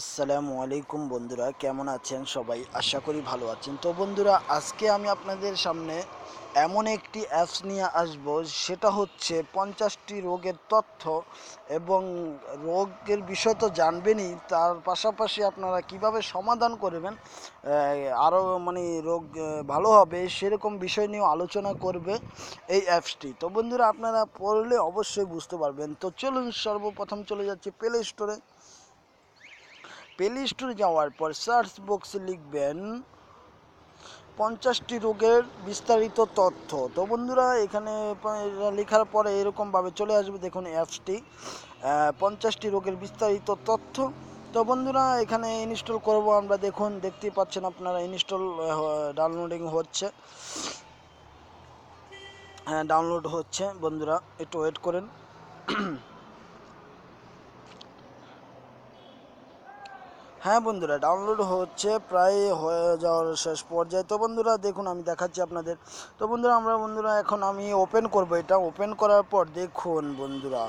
আসসালামু আলাইকুম বন্ধুরা কেমন আছেন সবাই আশা করি ভালো আছেন তো বন্ধুরা আজকে আমি আপনাদের সামনে এমন একটি অ্যাপস নিয়ে আসব সেটা হচ্ছে পঞ্চাশটি রোগের তথ্য এবং রোগের বিষয় তো জানবেনই তার পাশাপাশি আপনারা কিভাবে সমাধান করবেন আরও মানে রোগ ভালো হবে সেরকম বিষয় নিয়েও আলোচনা করবে এই অ্যাপসটি তো বন্ধুরা আপনারা পড়লে অবশ্যই বুঝতে পারবেন তো চলুন সর্বপ্রথম চলে যাচ্ছি প্লে স্টোরে প্লে স্টোরে যাওয়ার পর সার্চ বক্সে লিখবেন পঞ্চাশটি রোগের বিস্তারিত তথ্য তো বন্ধুরা এখানে লেখার পরে এরকমভাবে চলে আসবে দেখুন অ্যাপসটি পঞ্চাশটি রোগের বিস্তারিত তথ্য তো বন্ধুরা এখানে ইনস্টল করব আমরা দেখুন দেখতে পাচ্ছেন আপনারা ইনস্টল ডাউনলোডিং হচ্ছে হ্যাঁ ডাউনলোড হচ্ছে বন্ধুরা একটু ওয়েট করেন হ্যাঁ বন্ধুরা ডাউনলোড হচ্ছে প্রায় হয়ে যাওয়ার শেষ পর্যায়ে তো বন্ধুরা দেখুন আমি দেখাচ্ছি আপনাদের তো বন্ধুরা আমরা বন্ধুরা এখন আমি ওপেন করব এটা ওপেন করার পর দেখুন বন্ধুরা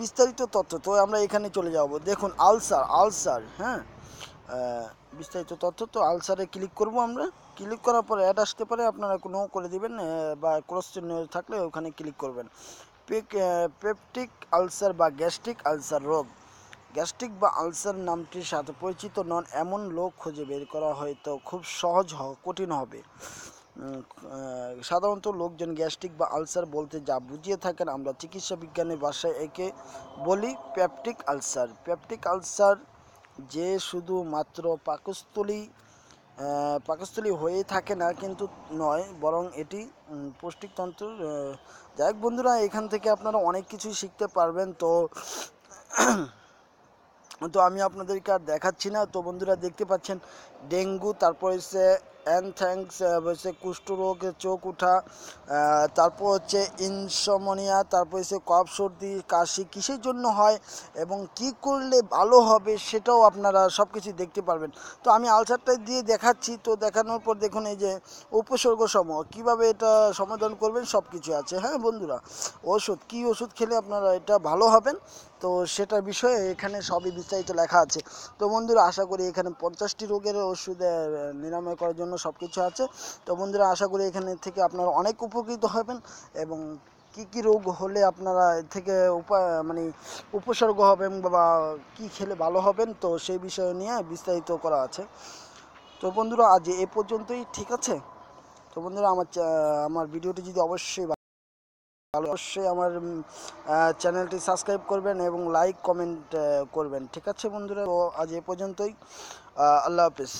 বিস্তারিত তথ্য তো আমরা এখানে চলে যাব দেখুন আলসার আলসার হ্যাঁ বিস্তারিত তথ্য তো আলসারে ক্লিক করব আমরা ক্লিক করার পরে অ্যাড আসতে পারে আপনারা কোনো করে দিবেন বা ক্রস থাকলে ওখানে ক্লিক করবেন পেপটিক আলসার বা গ্যাস্ট্রিক আলসার রোগ গ্যাস্ট্রিক বা আলসার নামটির সাথে পরিচিত নন এমন লোক খুঁজে বের করা হয়তো খুব সহজ কঠিন হবে সাধারণত লোকজন গ্যাস্ট্রিক বা আলসার বলতে যা বুঝিয়ে থাকেন আমরা চিকিৎসা বিজ্ঞানের ভাষায় একে বলি প্যাপটিক আলসার প্যাপটিক আলসার যে শুধু মাত্র পাকস্থলী পাকস্থলী হয়ে থাকে না কিন্তু নয় বরং এটি পৌষ্টিকতন্ত্র যাই বন্ধুরা এখান থেকে আপনারা অনেক কিছুই শিখতে পারবেন তো তো আমি আপনাদেরকে আর দেখাচ্ছি না তো বন্ধুরা দেখতে পাচ্ছেন ডেঙ্গু তারপর হচ্ছে অ্যান্ড থ্যাংক্স হচ্ছে uh, কুষ্ঠরোগ চোখ উঠা তারপর হচ্ছে ইনসমনিয়া তারপর হচ্ছে কফ সর্দি কাশি কিসের জন্য হয় এবং কি করলে ভালো হবে সেটাও আপনারা সব কিছু দেখতে পারবেন তো আমি আলসারটা দিয়ে দেখাচ্ছি তো দেখানোর পর দেখুন এই যে উপসর্গ সমূহ কীভাবে এটা সমাধান করবেন সব কিছু আছে হ্যাঁ বন্ধুরা ওষুধ কি ওষুধ খেলে আপনারা এটা ভালো হবেন তো সেটার বিষয়ে এখানে সবই বিস্তারিত লেখা আছে তো বন্ধুরা আশা করি এখানে পঞ্চাশটি রোগের ওষুধ নিরাময় করার জন্য জন্য সব কিছু আছে তো বন্ধুরা আশা করি এখানে থেকে আপনারা অনেক উপকৃত হবেন এবং কি কি রোগ হলে আপনারা থেকে উপায় মানে উপসর্গ হবেন বা কি খেলে ভালো হবেন তো সেই বিষয় নিয়ে বিস্তারিত করা আছে তো বন্ধুরা আজ এ পর্যন্তই ঠিক আছে তো বন্ধুরা আমার আমার ভিডিওটি যদি অবশ্যই অবশ্যই আমার চ্যানেলটি সাবস্ক্রাইব করবেন এবং লাইক কমেন্ট করবেন ঠিক আছে বন্ধুরা তো আজ এ পর্যন্তই আল্লাহ হাফিজ